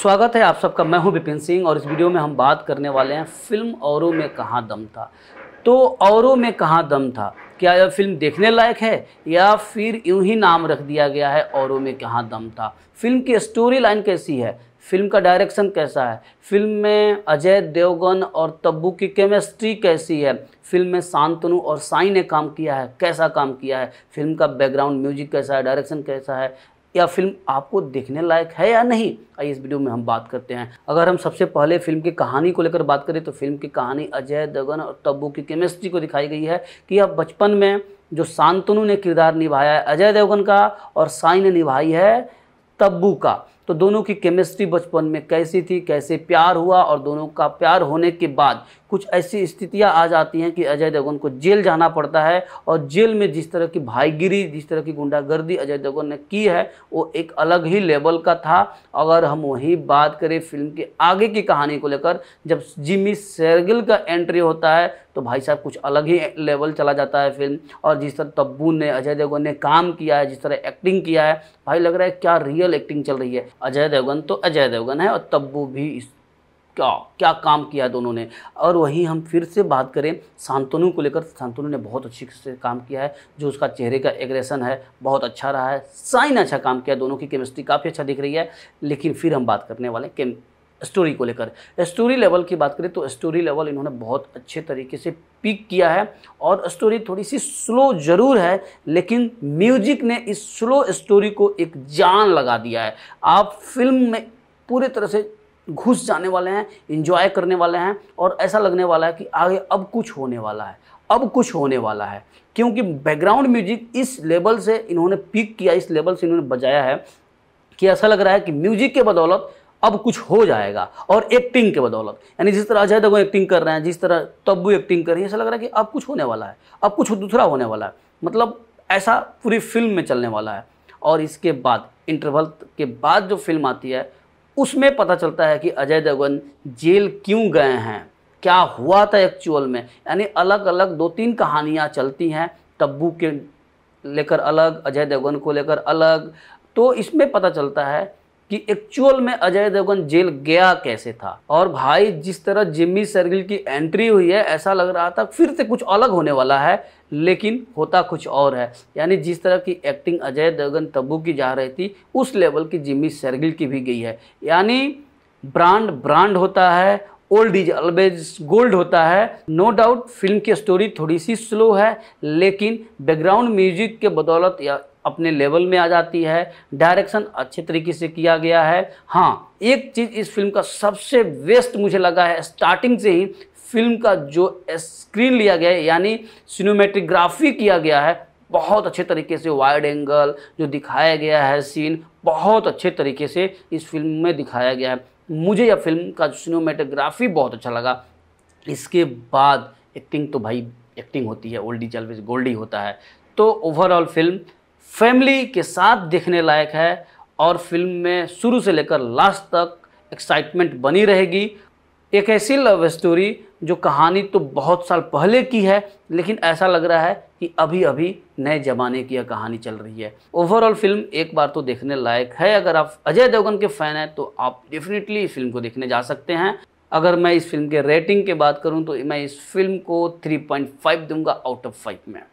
स्वागत है आप सबका मैं हूं विपिन सिंह और इस वीडियो में हम बात करने वाले हैं फिल्म औरों में कहाँ दम था तो औरों में कहाँ दम था क्या यह फिल्म देखने लायक है या फिर यूं ही नाम रख दिया गया है औरों में कहाँ दम था फिल्म की स्टोरी लाइन कैसी है फिल्म का डायरेक्शन कैसा है फिल्म में अजय देवगन और तब्बू की केमिस्ट्री कैसी है फिल्म में शांतनु और साई ने काम किया है कैसा काम किया है फिल्म का बैकग्राउंड म्यूजिक कैसा है डायरेक्शन कैसा है यह फिल्म आपको देखने लायक है या नहीं आइए इस वीडियो में हम बात करते हैं अगर हम सबसे पहले फिल्म की कहानी को लेकर बात करें तो फिल्म की कहानी अजय दगन और तब्बू की केमिस्ट्री को दिखाई गई है कि यह बचपन में जो शांतनु ने किरदार निभाया है अजय देवगन का और साई ने निभाई है तब्बू का तो दोनों की केमिस्ट्री बचपन में कैसी थी कैसे प्यार हुआ और दोनों का प्यार होने के बाद कुछ ऐसी स्थितियां आ जाती हैं कि अजय देवगन को जेल जाना पड़ता है और जेल में जिस तरह की भाईगिरी जिस तरह की गुंडागर्दी अजय देवगन ने की है वो एक अलग ही लेवल का था अगर हम वही बात करें फिल्म के आगे की कहानी को लेकर जब जिमी सैरगिल का एंट्री होता है तो भाई साहब कुछ अलग ही लेवल चला जाता है फिल्म और जिस तरह तब्बू ने अजय देवगन ने काम किया है जिस तरह एक्टिंग किया है भाई लग रहा है क्या रियल एक्टिंग चल रही है अजय देवगन तो अजय देवगन है और तब्बू भी इस क्या क्या काम किया दोनों ने और वहीं हम फिर से बात करें शांतनु को लेकर शांतनु ने बहुत अच्छी से काम किया है जो उसका चेहरे का एग्रेशन है बहुत अच्छा रहा है साइन अच्छा काम किया दोनों की केमिस्ट्री काफ़ी अच्छा दिख रही है लेकिन फिर हम बात करने वाले केम स्टोरी को लेकर स्टोरी लेवल की बात करें तो स्टोरी लेवल इन्होंने बहुत अच्छे तरीके से पिक किया है और स्टोरी थोड़ी सी स्लो ज़रूर है लेकिन म्यूजिक ने इस स्लो स्टोरी को एक जान लगा दिया है आप फिल्म में पूरी तरह से घुस जाने वाले हैं इंजॉय करने वाले हैं और ऐसा लगने वाला है कि आगे अब कुछ होने वाला है अब कुछ होने वाला है क्योंकि बैकग्राउंड म्यूजिक इस लेवल से इन्होंने पिक किया इस लेवल से इन्होंने बजाया है कि ऐसा लग रहा है कि म्यूजिक के बदौलत अब कुछ हो जाएगा और एक्टिंग के बदौलत यानी जिस तरह अजय देवगन एक्टिंग कर रहे हैं जिस तरह तब्बू एक्टिंग कर रही है ऐसा लग रहा है कि अब कुछ होने वाला है अब कुछ दूसरा होने वाला है मतलब ऐसा पूरी फिल्म में चलने वाला है और इसके बाद इंटरवल के बाद जो फिल्म आती है उसमें पता चलता है कि अजय देवगन जेल क्यों गए हैं क्या हुआ था एक्चुअल में यानी अलग अलग दो तीन कहानियाँ चलती हैं तब्बू के लेकर अलग अजय देवगन को लेकर अलग तो इसमें पता चलता है कि एक्चुअल में अजय देवगन जेल गया कैसे था और भाई जिस तरह जिम्मी सरगिल की एंट्री हुई है ऐसा लग रहा था फिर से कुछ अलग होने वाला है लेकिन होता कुछ और है यानी जिस तरह की एक्टिंग अजय देवगन तब्बू की जा रही थी उस लेवल की जिम्मी सरगिल की भी गई है यानी ब्रांड ब्रांड होता है ओल्ड इज ऑलवेज गोल्ड होता है नो डाउट फिल्म की स्टोरी थोड़ी सी स्लो है लेकिन बैकग्राउंड म्यूजिक के बदौलत या अपने लेवल में आ जाती है डायरेक्शन अच्छे तरीके से किया गया है हाँ एक चीज़ इस फिल्म का सबसे बेस्ट मुझे लगा है स्टार्टिंग से ही फिल्म का जो स्क्रीन लिया गया है यानी सिनेमेटोग्राफी किया गया है बहुत अच्छे तरीके से वाइड एंगल जो दिखाया गया है सीन बहुत अच्छे तरीके से इस फिल्म में दिखाया गया है मुझे यह फिल्म का सिनेमाटोग्राफी बहुत अच्छा लगा इसके बाद एक्टिंग तो भाई एक्टिंग होती है ओल्डी चलवेज गोल्डी होता है तो ओवरऑल फिल्म फैमिली के साथ देखने लायक है और फिल्म में शुरू से लेकर लास्ट तक एक्साइटमेंट बनी रहेगी एक ऐसी लव स्टोरी जो कहानी तो बहुत साल पहले की है लेकिन ऐसा लग रहा है कि अभी अभी नए ज़माने की यह कहानी चल रही है ओवरऑल फिल्म एक बार तो देखने लायक है अगर आप अजय देवगन के फ़ैन हैं तो आप डेफिनेटली इस फिल्म को देखने जा सकते हैं अगर मैं इस फिल्म के रेटिंग की बात करूं तो मैं इस फिल्म को 3.5 दूंगा आउट ऑफ फाइव में